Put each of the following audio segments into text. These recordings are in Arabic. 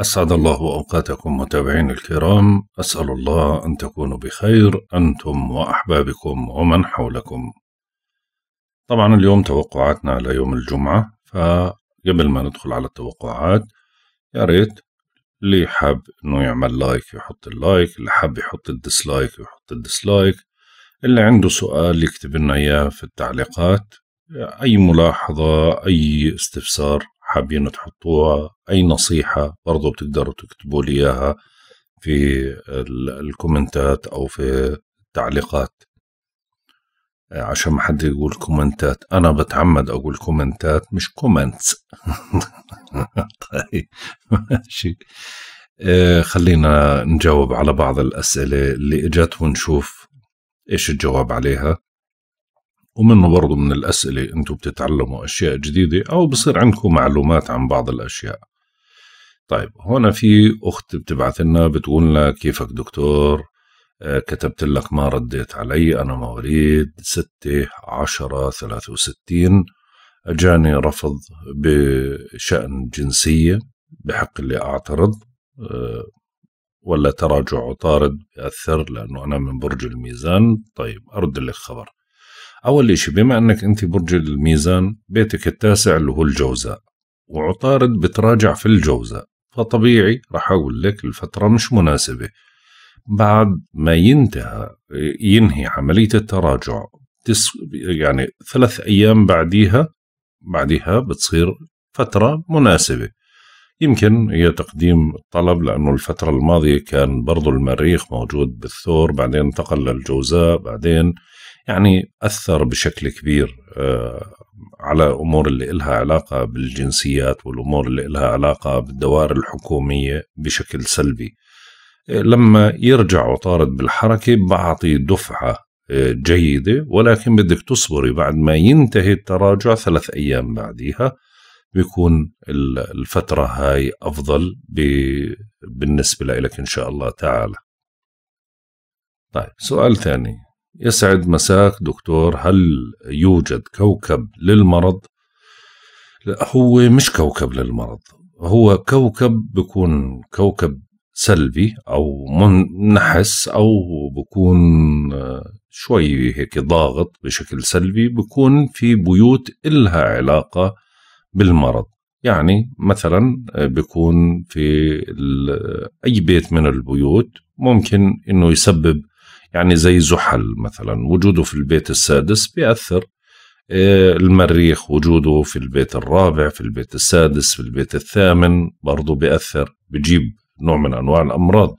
أسعد الله أوقاتكم متابعين الكرام أسأل الله أن تكونوا بخير أنتم وأحبابكم ومن حولكم طبعا اليوم توقعاتنا على يوم الجمعة فقبل ما ندخل على التوقعات يا ريت اللي حاب انه يعمل لايك يحط اللايك اللي حاب يحط الديسلايك يحط الديسلايك اللي عنده سؤال يكتب لنا اياه في التعليقات اي ملاحظة اي استفسار حابين تحطوها اي نصيحه برضو بتقدروا تكتبوا لي اياها في الكومنتات او في التعليقات آه، عشان ما حد يقول كومنتات انا بتعمد اقول كومنتات مش كومنتس طيب ماشي آه، خلينا نجاوب على بعض الاسئله اللي اجت ونشوف ايش الجواب عليها ومنه برضو من الأسئلة أنتم بتتعلموا أشياء جديدة أو بصير عندكم معلومات عن بعض الأشياء طيب هنا في أخت بتبعث لنا بتقول لنا كيفك دكتور آه، كتبت لك ما رديت علي أنا مواليد ستة عشرة ثلاثة وستين أجاني رفض بشأن جنسية بحق اللي أعترض آه، ولا تراجع عطارد بأثر لأنه أنا من برج الميزان طيب أرد لك خبر أول إشي بما أنك أنت برج الميزان بيتك التاسع اللي هو الجوزاء وعطارد بتراجع في الجوزاء فطبيعي رح أقول لك الفترة مش مناسبة بعد ما ينتهى ينهي عملية التراجع تس يعني ثلاث أيام بعديها بعدها بتصير فترة مناسبة يمكن هي تقديم الطلب لأنه الفترة الماضية كان برضو المريخ موجود بالثور بعدين انتقل للجوزاء بعدين يعني أثر بشكل كبير آه، على أمور اللي إلها علاقة بالجنسيات والأمور اللي إلها علاقة بالدوائر الحكومية بشكل سلبي لما يرجع وطارد بالحركة بعطي دفعة آه، جيدة ولكن بدك تصبري بعد ما ينتهي التراجع ثلاث أيام بعديها بيكون الفترة هاي أفضل بالنسبة لك إن شاء الله تعالى طيب سؤال ثاني يسعد مساك دكتور هل يوجد كوكب للمرض لا هو مش كوكب للمرض هو كوكب بكون كوكب سلبي او منحس او بكون شوي هيك ضاغط بشكل سلبي بكون في بيوت إلها علاقة بالمرض يعني مثلا بكون في أي بيت من البيوت ممكن أنه يسبب يعني زي زحل مثلا وجوده في البيت السادس بيأثر آه، المريخ وجوده في البيت الرابع في البيت السادس في البيت الثامن برضه بيأثر بجيب نوع من أنواع الأمراض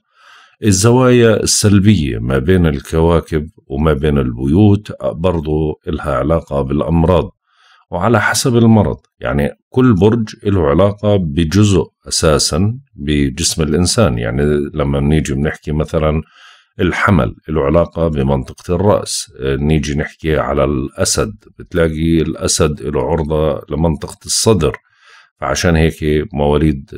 الزوايا السلبية ما بين الكواكب وما بين البيوت برضو لها علاقة بالأمراض وعلى حسب المرض يعني كل برج له علاقة بجزء أساسا بجسم الإنسان يعني لما نيجي بنحكي مثلا الحمل له علاقة بمنطقة الرأس آه، نيجي نحكي على الأسد بتلاقي الأسد له عرضة لمنطقة الصدر فعشان هيك مواليد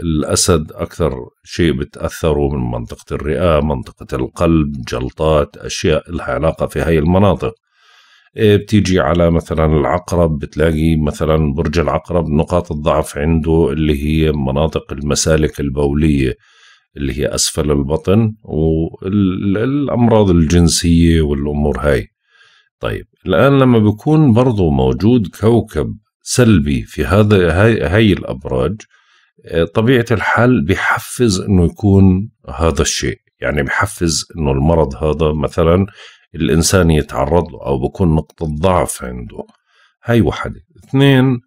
الأسد أكثر شيء بتأثروا من منطقة الرئة منطقة القلب جلطات أشياء لها علاقة في هاي المناطق آه، بتيجي على مثلا العقرب بتلاقي مثلا برج العقرب نقاط الضعف عنده اللي هي مناطق المسالك البولية اللي هي أسفل البطن والأمراض الجنسية والأمور هاي طيب الآن لما بيكون برضو موجود كوكب سلبي في هذا هاي, هاي الأبراج آه، طبيعة الحال بحفز أنه يكون هذا الشيء يعني بحفز أنه المرض هذا مثلا الإنسان يتعرض له أو بكون نقطة ضعف عنده هاي واحدة اثنين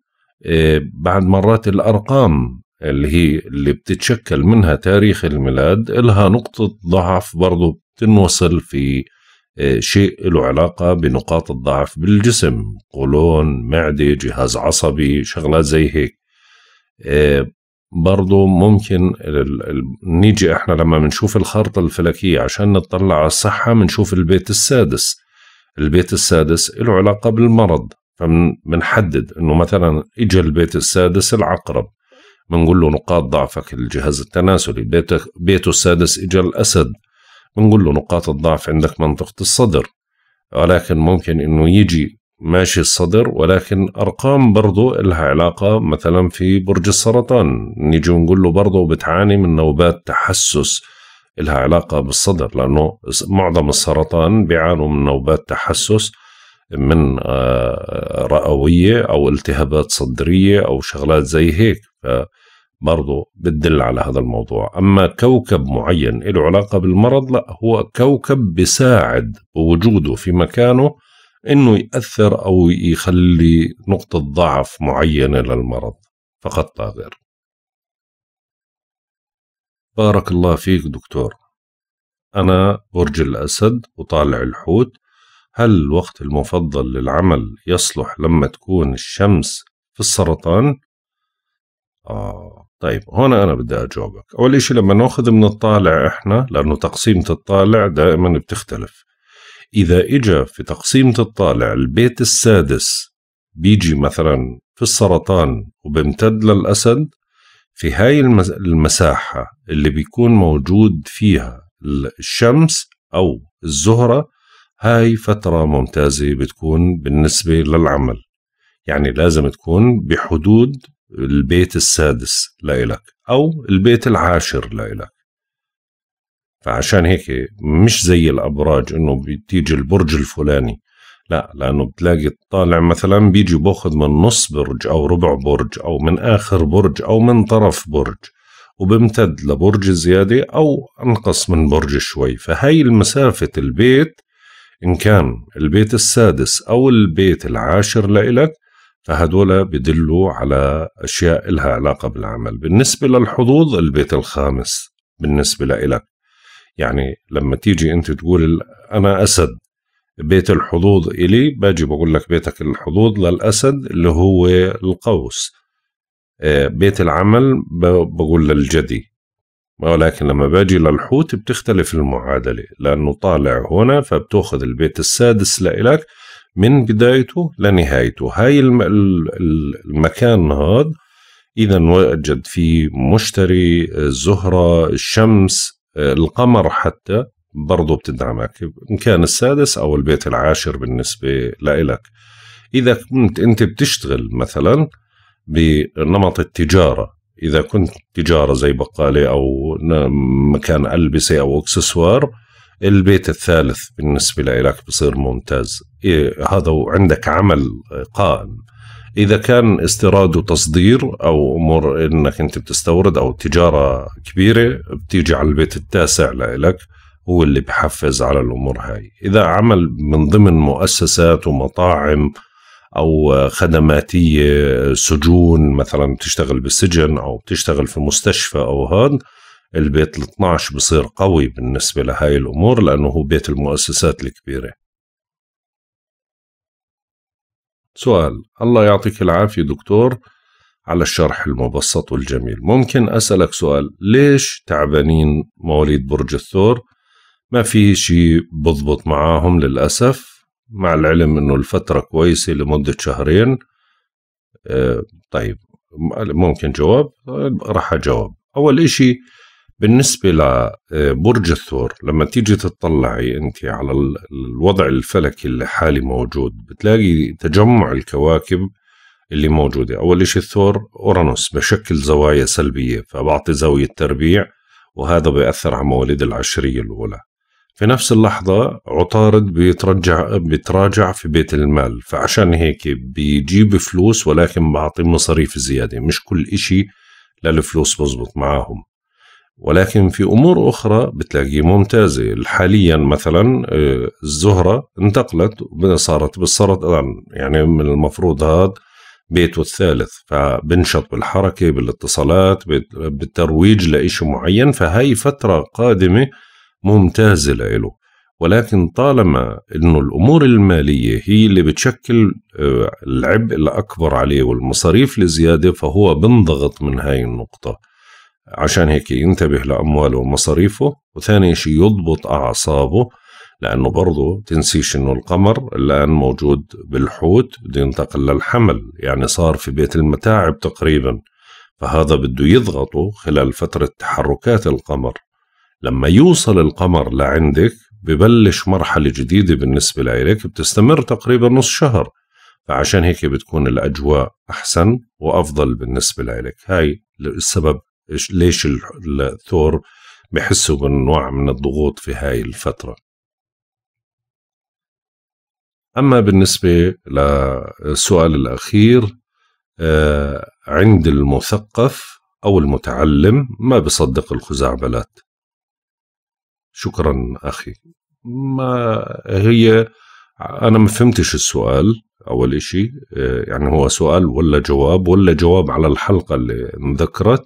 آه، بعد مرات الأرقام اللي هي اللي بتتشكل منها تاريخ الميلاد لها نقطة ضعف برضو بتنوصل في آه، شيء له علاقة بنقاط الضعف بالجسم قولون معدة جهاز عصبي شغلات زي هيك آه، برضو ممكن نيجي احنا لما بنشوف الخارطة الفلكية عشان نطلع على الصحة بنشوف البيت السادس البيت السادس له علاقة بالمرض فبنحدد انه مثلا اجى البيت السادس العقرب بنقول له نقاط ضعفك الجهاز التناسلي بيتك بيته السادس إجا الأسد بنقول له نقاط الضعف عندك منطقة الصدر ولكن ممكن إنه يجي ماشي الصدر ولكن أرقام برضو لها علاقة مثلا في برج السرطان نيجي نقول له برضو بتعاني من نوبات تحسس لها علاقة بالصدر لأنه معظم السرطان بيعانوا من نوبات تحسس من آه، رئوية أو التهابات صدرية أو شغلات زي هيك برضو بتدل على هذا الموضوع أما كوكب معين له علاقة بالمرض لا هو كوكب بساعد وجوده في مكانه أنه يأثر أو يخلي نقطة ضعف معينة للمرض فقط لا غير بارك الله فيك دكتور أنا برج الأسد وطالع الحوت هل الوقت المفضل للعمل يصلح لما تكون الشمس في السرطان؟ آه طيب هنا أنا بدي أجاوبك أول إشي لما نأخذ من الطالع إحنا لأنه تقسيمة الطالع دائما بتختلف إذا إجا في تقسيمة الطالع البيت السادس بيجي مثلا في السرطان وبمتد للأسد في هاي المساحة اللي بيكون موجود فيها الشمس أو الزهرة هاي فترة ممتازة بتكون بالنسبة للعمل يعني لازم تكون بحدود البيت السادس لإلك أو البيت العاشر لإلك فعشان هيك مش زي الأبراج إنه بتيجي البرج الفلاني لا لأنه بتلاقي طالع مثلا بيجي باخذ من نص برج أو ربع برج أو من آخر برج أو من طرف برج وبمتد لبرج زيادة أو أنقص من برج شوي فهي المسافة البيت إن كان البيت السادس أو البيت العاشر لإلك فهدول بدلوا على أشياء إلها علاقة بالعمل بالنسبة للحظوظ البيت الخامس بالنسبة لإلك يعني لما تيجي أنت تقول أنا أسد بيت الحظوظ إلي باجي بقول لك بيتك الحظوظ للأسد اللي هو القوس آه، بيت العمل بقول للجدي ولكن لما باجي للحوت بتختلف المعادلة لأنه طالع هنا فبتأخذ البيت السادس لإلك من بدايته لنهايته هاي المكان هذا إذا وجد في مشتري الزهرة الشمس القمر حتى برضو بتدعمك إن كان السادس أو البيت العاشر بالنسبة لإلك إذا كنت أنت بتشتغل مثلا بنمط التجارة إذا كنت تجارة زي بقالة أو مكان ألبسة أو أكسسوار البيت الثالث بالنسبة لإلك بصير ممتاز هذا وعندك عمل قائم اذا كان استيراد وتصدير او امور انك انت بتستورد او تجاره كبيره بتيجي على البيت التاسع لإلك هو اللي بحفز على الامور هاي اذا عمل من ضمن مؤسسات ومطاعم او خدماتيه سجون مثلا بتشتغل بالسجن او بتشتغل في مستشفى او هاد البيت ال 12 بصير قوي بالنسبه لهاي الامور لانه هو بيت المؤسسات الكبيره سؤال الله يعطيك العافية دكتور على الشرح المبسط والجميل ممكن أسألك سؤال ليش تعبانين مواليد برج الثور ما في شيء بضبط معاهم للأسف مع العلم أنه الفترة كويسة لمدة شهرين آه، طيب ممكن جواب راح أجاوب أول إشي بالنسبة لبرج آه، الثور لما تيجي تطلعي أنت على الوضع الفلكي اللي حالي موجود بتلاقي تجمع الكواكب اللي موجودة أول شيء الثور أورانوس بشكل زوايا سلبية فبعطي زاوية تربيع وهذا بيأثر على مواليد العشرية الأولى في نفس اللحظة عطارد بيترجع بيتراجع في بيت المال فعشان هيك بيجيب فلوس ولكن بعطي مصاريف زيادة مش كل إشي للفلوس بزبط معاهم ولكن في امور اخرى بتلاقيه ممتازه حاليا مثلا آه، الزهره انتقلت صارت بالسرطان يعني من المفروض هذا بيته الثالث فبنشط بالحركة بالاتصالات بالترويج لإشي معين فهي فترة قادمة ممتازة لإله ولكن طالما أنه الأمور المالية هي اللي بتشكل آه، العبء الأكبر عليه والمصاريف الزيادة فهو بنضغط من هاي النقطة عشان هيك ينتبه لأمواله ومصاريفه وثاني شيء يضبط أعصابه لأنه برضه تنسيش أنه القمر الآن موجود بالحوت بده ينتقل للحمل يعني صار في بيت المتاعب تقريبا فهذا بده يضغطه خلال فترة تحركات القمر لما يوصل القمر لعندك ببلش مرحلة جديدة بالنسبة لإلك بتستمر تقريبا نص شهر فعشان هيك بتكون الأجواء أحسن وأفضل بالنسبة لإلك هاي السبب ليش الثور بحسوا بنوع من الضغوط في هاي الفترة أما بالنسبة للسؤال الأخير آه، عند المثقف أو المتعلم ما بصدق الخزعبلات شكرا أخي ما هي أنا ما فهمتش السؤال أول إشي آه، يعني هو سؤال ولا جواب ولا جواب على الحلقة اللي انذكرت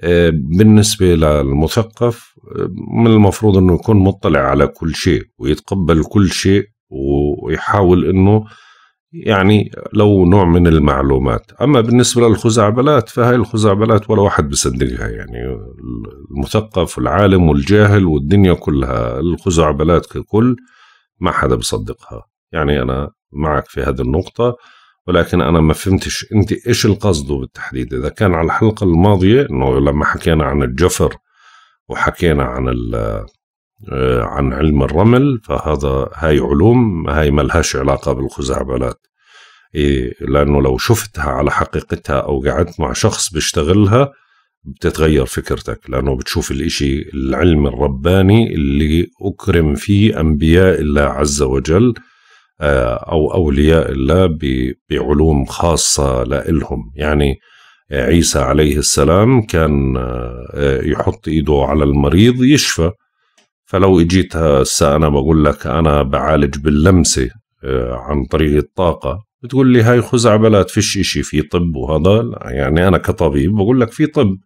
آه، بالنسبة للمثقف آه، من المفروض أنه يكون مطلع على كل شيء ويتقبل كل شيء ويحاول أنه يعني لو نوع من المعلومات أما بالنسبة للخزعبلات فهي الخزعبلات ولا واحد بصدقها يعني المثقف والعالم والجاهل والدنيا كلها الخزعبلات ككل ما حدا بصدقها يعني أنا معك في هذه النقطة ولكن انا ما فهمتش انت ايش القصد بالتحديد اذا كان على الحلقه الماضيه انه لما حكينا عن الجفر وحكينا عن آه، عن علم الرمل فهذا هاي علوم هاي لهاش علاقه بالخزعبلات إيه لانه لو شفتها على حقيقتها او قعدت مع شخص بيشتغلها بتتغير فكرتك لانه بتشوف الاشي العلم الرباني اللي اكرم فيه انبياء الله عز وجل آه، أو أولياء الله بعلوم خاصة لهم يعني عيسى عليه السلام كان آه، يحط إيده على المريض يشفى فلو اجيت هسه انا بقول لك انا بعالج باللمسه آه، عن طريق الطاقه بتقول لي هاي خزعبلات فيش اشي في طب وهذا يعني انا كطبيب بقول لك في طب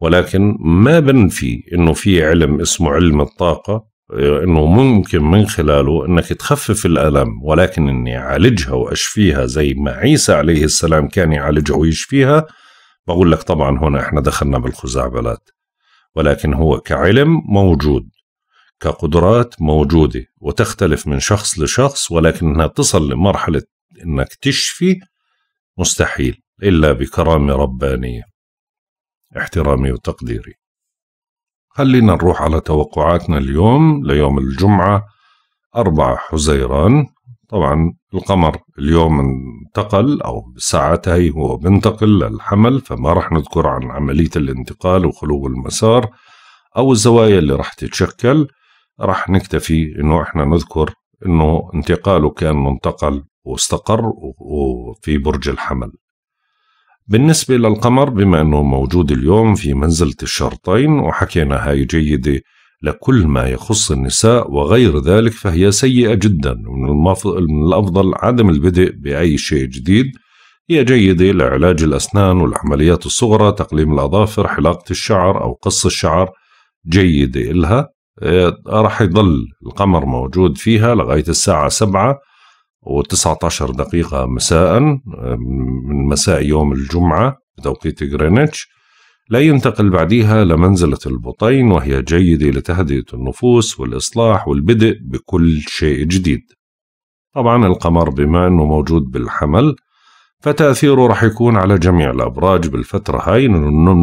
ولكن ما بنفي انه في علم اسمه علم الطاقه انه ممكن من خلاله انك تخفف الالم ولكن اني اعالجها واشفيها زي ما عيسى عليه السلام كان يعالجها ويشفيها بقول لك طبعا هنا احنا دخلنا بالخزعبلات ولكن هو كعلم موجود كقدرات موجودة وتختلف من شخص لشخص ولكن انها تصل لمرحلة انك تشفي مستحيل الا بكرامة ربانية احترامي وتقديري خلينا نروح على توقعاتنا اليوم ليوم الجمعة 4 حزيران طبعا القمر اليوم انتقل أو بساعته هي هو بنتقل للحمل فما رح نذكر عن عملية الانتقال وخلو المسار أو الزوايا اللي رح تتشكل رح نكتفي إنه إحنا نذكر إنه انتقاله كان منتقل واستقر وفي برج الحمل بالنسبة للقمر بما أنه موجود اليوم في منزلة الشرطين وحكينا هاي جيدة لكل ما يخص النساء وغير ذلك فهي سيئة جدا من, الأفضل عدم البدء بأي شيء جديد هي جيدة لعلاج الأسنان والعمليات الصغرى تقليم الأظافر حلاقة الشعر أو قص الشعر جيدة إلها آه، راح يضل القمر موجود فيها لغاية الساعة سبعة و19 دقيقة مساء من مساء يوم الجمعة بتوقيت غرينتش لا ينتقل بعديها لمنزلة البطين وهي جيدة لتهدئة النفوس والإصلاح والبدء بكل شيء جديد طبعا القمر بما أنه موجود بالحمل فتأثيره رح يكون على جميع الأبراج بالفترة هاي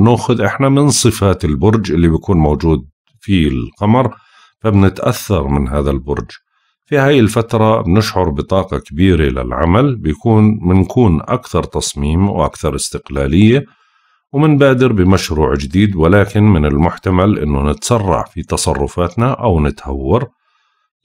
ناخذ إحنا من صفات البرج اللي بيكون موجود فيه القمر فبنتأثر من هذا البرج في هاي الفترة بنشعر بطاقة كبيرة للعمل بيكون منكون أكثر تصميم وأكثر استقلالية ومنبادر بمشروع جديد ولكن من المحتمل أنه نتسرع في تصرفاتنا أو نتهور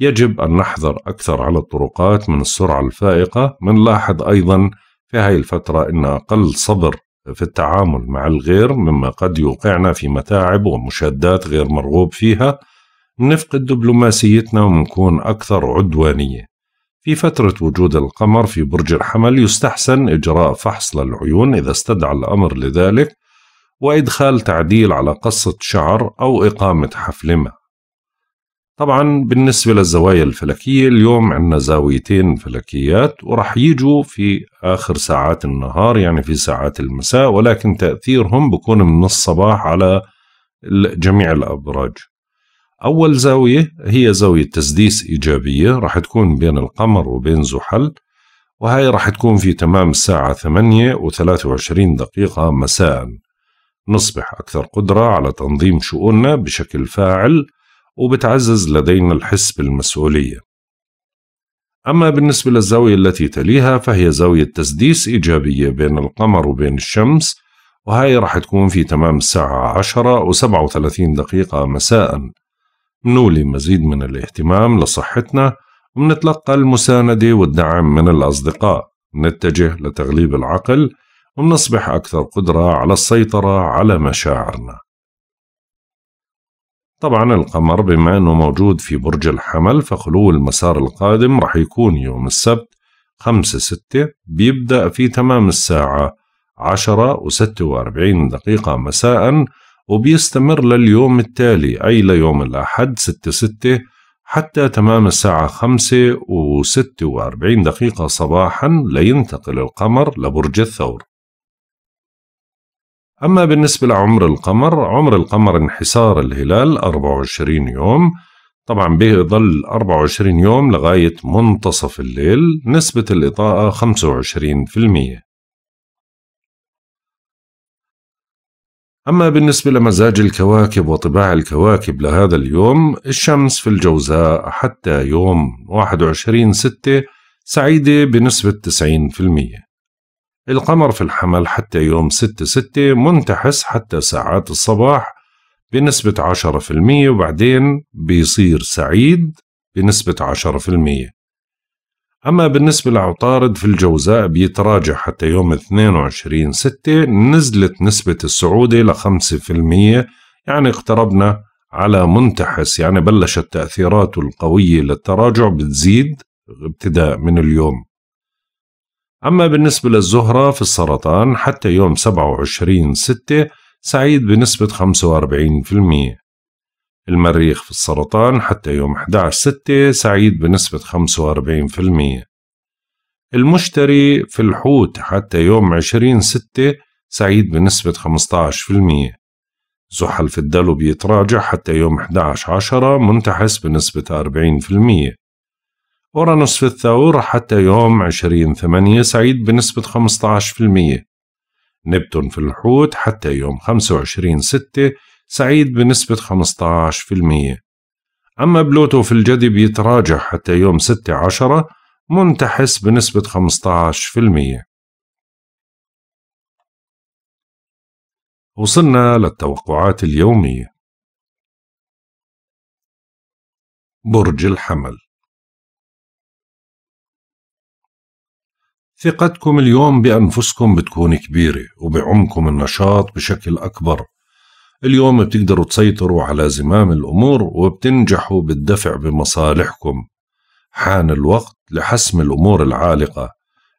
يجب أن نحذر أكثر على الطرقات من السرعة الفائقة منلاحظ أيضا في هاي الفترة أن أقل صبر في التعامل مع الغير مما قد يوقعنا في متاعب ومشادات غير مرغوب فيها نفقد دبلوماسيتنا ونكون أكثر عدوانية في فترة وجود القمر في برج الحمل يستحسن إجراء فحص للعيون إذا استدعى الأمر لذلك وإدخال تعديل على قصة شعر أو إقامة حفل ما طبعا بالنسبة للزوايا الفلكية اليوم عندنا زاويتين فلكيات ورح يجوا في آخر ساعات النهار يعني في ساعات المساء ولكن تأثيرهم بكون من الصباح على جميع الأبراج أول زاوية هي زاوية تسديس إيجابية راح تكون بين القمر وبين زحل وهي راح تكون في تمام الساعة 8 و 23 دقيقة مساء نصبح أكثر قدرة على تنظيم شؤوننا بشكل فاعل وبتعزز لدينا الحس بالمسؤولية أما بالنسبة للزاوية التي تليها فهي زاوية تسديس إيجابية بين القمر وبين الشمس وهي راح تكون في تمام الساعة 10 و 37 دقيقة مساءً منولي مزيد من الاهتمام لصحتنا ومنتلقى المساندة والدعم من الأصدقاء نتجه لتغليب العقل ومنصبح أكثر قدرة على السيطرة على مشاعرنا طبعا القمر بما أنه موجود في برج الحمل فخلو المسار القادم رح يكون يوم السبت خمسة ستة بيبدأ في تمام الساعة عشرة وستة وأربعين دقيقة مساء وبيستمر لليوم التالي أي ليوم الأحد 6/6 حتى تمام الساعة 5 و46 دقيقة صباحا لينتقل القمر لبرج الثور أما بالنسبة لعمر القمر عمر القمر انحسار الهلال 24 يوم طبعا بيظل 24 يوم لغاية منتصف الليل نسبة الإضاءة 25% أما بالنسبة لمزاج الكواكب وطباع الكواكب لهذا اليوم الشمس في الجوزاء حتى يوم 21 6 سعيدة بنسبة 90% القمر في الحمل حتى يوم 6 6 منتحس حتى ساعات الصباح بنسبة 10% وبعدين بيصير سعيد بنسبة 10% أما بالنسبة لعطارد في الجوزاء بيتراجع حتى يوم 22 6 نزلت نسبة الصعودة ل 5% يعني اقتربنا على منتحس يعني بلشت تأثيراته القوية للتراجع بتزيد ابتداء من اليوم أما بالنسبة للزهرة في السرطان حتى يوم 27 6 سعيد بنسبة 45% المريخ في السرطان حتى يوم 11/6 سعيد بنسبة 45% المشتري في الحوت حتى يوم 20/6 سعيد بنسبة 15% زحل في الدلو بيتراجع حتى يوم 11/10 منتحس بنسبة 40% أورانوس في الثور حتى يوم 20/8 سعيد بنسبة 15% نبتون في الحوت حتى يوم وعشرين ستة سعيد بنسبة 15% أما بلوتو في الجدي بيتراجع حتى يوم 6 عشرة منتحس بنسبة 15% وصلنا للتوقعات اليومية برج الحمل ثقتكم اليوم بأنفسكم بتكون كبيرة وبعمكم النشاط بشكل أكبر اليوم بتقدروا تسيطروا على زمام الأمور وبتنجحوا بالدفع بمصالحكم حان الوقت لحسم الأمور العالقة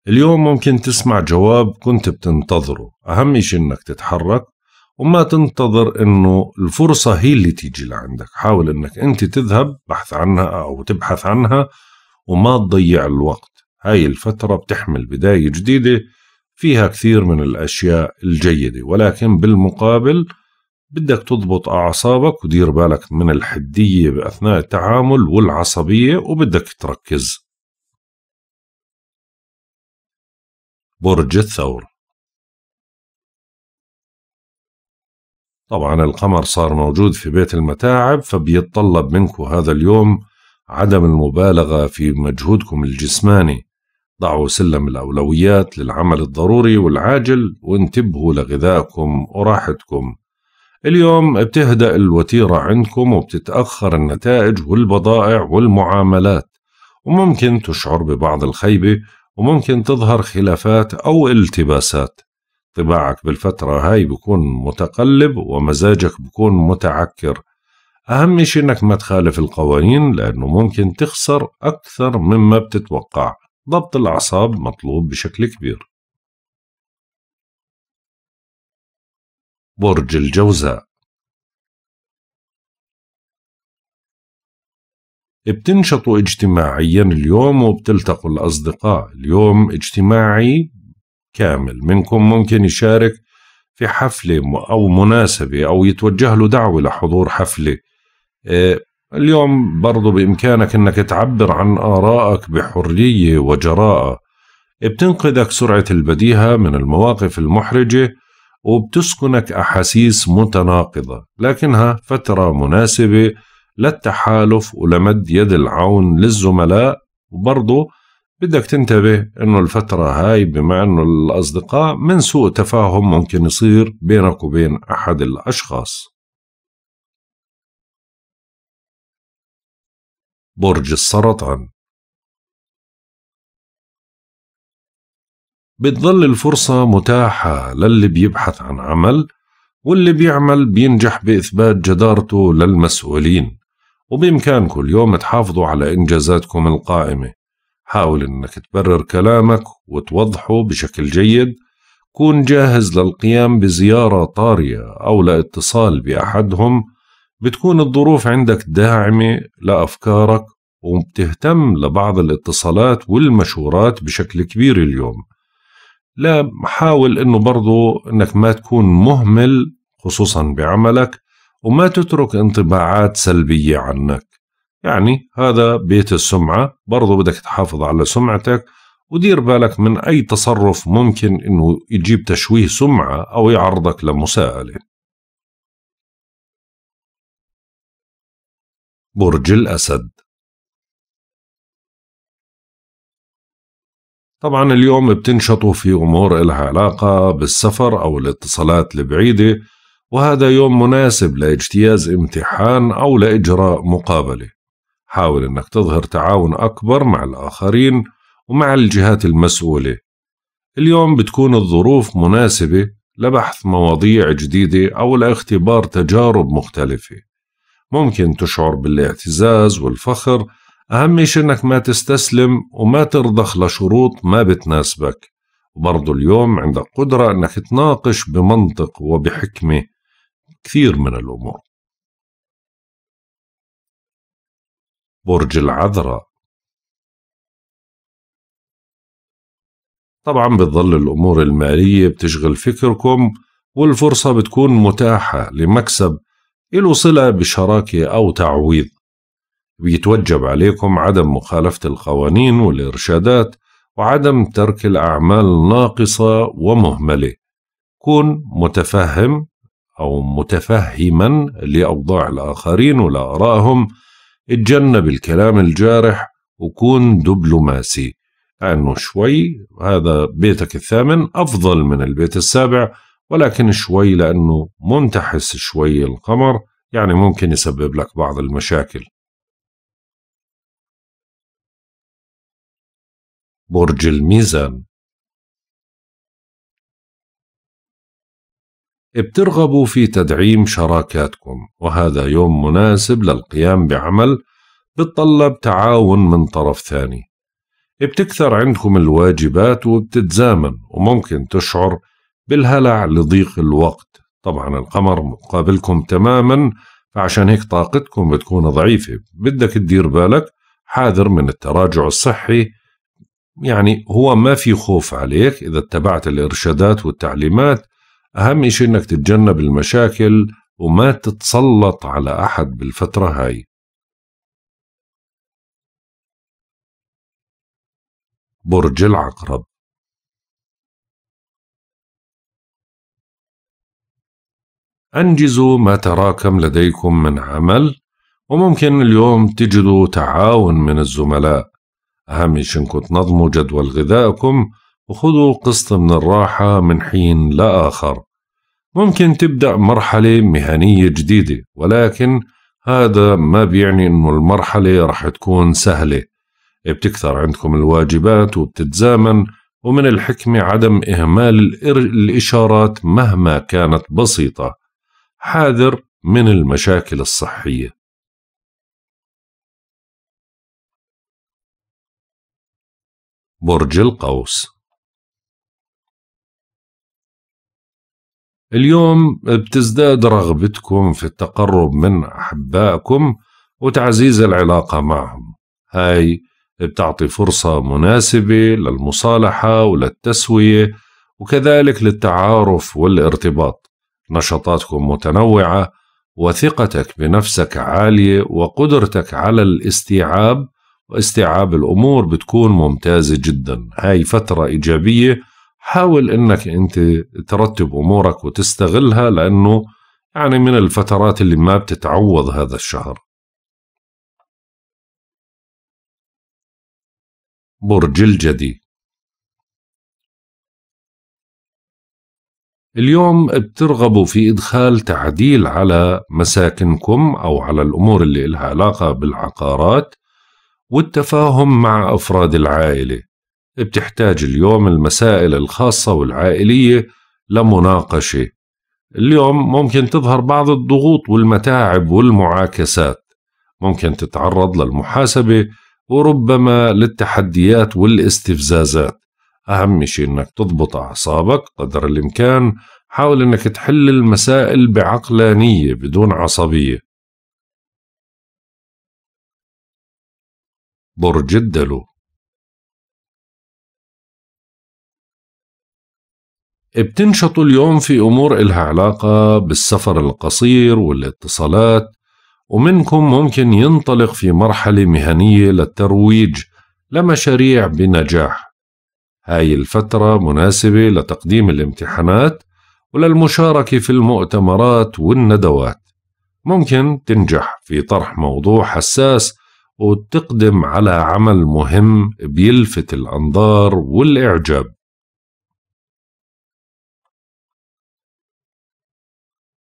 اليوم ممكن تسمع جواب كنت بتنتظره أهم إشي إنك تتحرك وما تنتظر إنه الفرصة هي اللي تيجي لعندك حاول إنك أنت تذهب بحث عنها أو تبحث عنها وما تضيع الوقت هاي الفترة بتحمل بداية جديدة فيها كثير من الأشياء الجيدة ولكن بالمقابل بدك تضبط أعصابك ودير بالك من الحدية بأثناء التعامل والعصبية وبدك تركز برج الثور طبعا القمر صار موجود في بيت المتاعب فبيتطلب منكم هذا اليوم عدم المبالغة في مجهودكم الجسماني ضعوا سلم الأولويات للعمل الضروري والعاجل وانتبهوا لغذائكم وراحتكم اليوم بتهدأ الوتيرة عندكم وبتتأخر النتائج والبضائع والمعاملات وممكن تشعر ببعض الخيبة وممكن تظهر خلافات أو التباسات طباعك بالفترة هاي بكون متقلب ومزاجك بكون متعكر أهم شيء إنك ما تخالف القوانين لأنه ممكن تخسر أكثر مما بتتوقع ضبط الأعصاب مطلوب بشكل كبير برج الجوزاء بتنشطوا اجتماعيا اليوم وبتلتقوا الأصدقاء اليوم اجتماعي كامل منكم ممكن يشارك في حفلة أو مناسبة أو يتوجه له دعوة لحضور حفلة آه، اليوم برضو بإمكانك أنك تعبر عن آرائك بحرية وجراءة بتنقذك سرعة البديهة من المواقف المحرجة وبتسكنك أحاسيس متناقضة لكنها فترة مناسبة للتحالف ولمد يد العون للزملاء وبرضه بدك تنتبه انه الفترة هاي بما انه الاصدقاء من سوء تفاهم ممكن يصير بينك وبين احد الاشخاص برج السرطان بتظل الفرصة متاحة للي بيبحث عن عمل واللي بيعمل بينجح بإثبات جدارته للمسؤولين وبإمكانكم اليوم تحافظوا على إنجازاتكم القائمة حاول إنك تبرر كلامك وتوضحه بشكل جيد كون جاهز للقيام بزيارة طارية أو لاتصال بأحدهم بتكون الظروف عندك داعمة لأفكارك وبتهتم لبعض الاتصالات والمشورات بشكل كبير اليوم لا حاول انه برضو انك ما تكون مهمل خصوصا بعملك وما تترك انطباعات سلبية عنك يعني هذا بيت السمعة برضو بدك تحافظ على سمعتك ودير بالك من أي تصرف ممكن أنه يجيب تشويه سمعة أو يعرضك لمساءلة برج الأسد طبعا اليوم بتنشطوا في أمور إلها علاقة بالسفر أو الاتصالات البعيدة وهذا يوم مناسب لاجتياز امتحان أو لإجراء مقابلة حاول أنك تظهر تعاون أكبر مع الآخرين ومع الجهات المسؤولة اليوم بتكون الظروف مناسبة لبحث مواضيع جديدة أو لاختبار تجارب مختلفة ممكن تشعر بالاعتزاز والفخر أهم شيء إنك ما تستسلم وما ترضخ لشروط ما بتناسبك وبرضو اليوم عندك قدرة إنك تناقش بمنطق وبحكمة كثير من الأمور برج العذراء طبعا بتظل الأمور المالية بتشغل فكركم والفرصة بتكون متاحة لمكسب إلو صلة بشراكة أو تعويض ويتوجب عليكم عدم مخالفة القوانين والإرشادات وعدم ترك الأعمال ناقصة ومهملة كن متفهم أو متفهما لأوضاع الآخرين ولآرائهم اتجنب الكلام الجارح وكون دبلوماسي لأنه شوي هذا بيتك الثامن أفضل من البيت السابع ولكن شوي لأنه منتحس شوي القمر يعني ممكن يسبب لك بعض المشاكل برج الميزان بترغبوا في تدعيم شراكاتكم وهذا يوم مناسب للقيام بعمل بتطلب تعاون من طرف ثاني بتكثر عندكم الواجبات وبتتزامن وممكن تشعر بالهلع لضيق الوقت طبعا القمر مقابلكم تماما فعشان هيك طاقتكم بتكون ضعيفة بدك تدير بالك حاذر من التراجع الصحي يعني هو ما في خوف عليك إذا اتبعت الإرشادات والتعليمات أهم شيء إنك تتجنب المشاكل وما تتسلط على أحد بالفترة هاي برج العقرب أنجزوا ما تراكم لديكم من عمل وممكن اليوم تجدوا تعاون من الزملاء أهم أنكم تنظموا جدول غذائكم وخذوا قسط من الراحة من حين لآخر ممكن تبدأ مرحلة مهنية جديدة ولكن هذا ما بيعني أنه المرحلة رح تكون سهلة بتكثر عندكم الواجبات وبتتزامن ومن الحكمة عدم إهمال الإشارات مهما كانت بسيطة حاذر من المشاكل الصحية برج القوس اليوم بتزداد رغبتكم في التقرب من أحبائكم وتعزيز العلاقة معهم هاي بتعطي فرصة مناسبة للمصالحة وللتسوية وكذلك للتعارف والارتباط نشاطاتكم متنوعة وثقتك بنفسك عالية وقدرتك على الاستيعاب واستيعاب الأمور بتكون ممتازة جدا هاي فترة إيجابية حاول أنك أنت ترتب أمورك وتستغلها لأنه يعني من الفترات اللي ما بتتعوض هذا الشهر برج الجدي اليوم بترغبوا في إدخال تعديل على مساكنكم أو على الأمور اللي إلها علاقة بالعقارات والتفاهم مع أفراد العائلة بتحتاج اليوم المسائل الخاصة والعائلية لمناقشة اليوم ممكن تظهر بعض الضغوط والمتاعب والمعاكسات ممكن تتعرض للمحاسبة وربما للتحديات والاستفزازات أهم شيء أنك تضبط أعصابك قدر الإمكان حاول أنك تحل المسائل بعقلانية بدون عصبية برج الدلو بتنشطوا اليوم في أمور إلها علاقة بالسفر القصير والاتصالات ومنكم ممكن ينطلق في مرحلة مهنية للترويج لمشاريع بنجاح هاي الفترة مناسبة لتقديم الامتحانات وللمشاركة في المؤتمرات والندوات ممكن تنجح في طرح موضوع حساس وتقدم على عمل مهم بيلفت الأنظار والإعجاب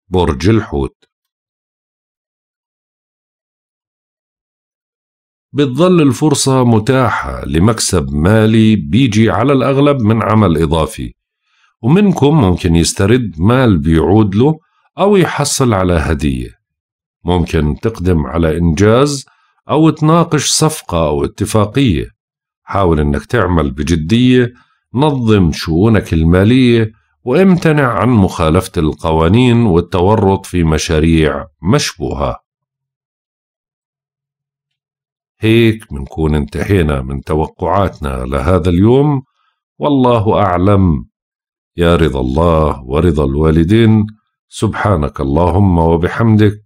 برج الحوت بتظل الفرصة متاحة لمكسب مالي بيجي على الأغلب من عمل إضافي ومنكم ممكن يسترد مال بيعود له أو يحصل على هدية ممكن تقدم على إنجاز أو تناقش صفقة أو اتفاقية حاول أنك تعمل بجدية نظم شؤونك المالية وامتنع عن مخالفة القوانين والتورط في مشاريع مشبوهة هيك منكون انتهينا من توقعاتنا لهذا اليوم والله أعلم يا رضا الله ورضا الوالدين سبحانك اللهم وبحمدك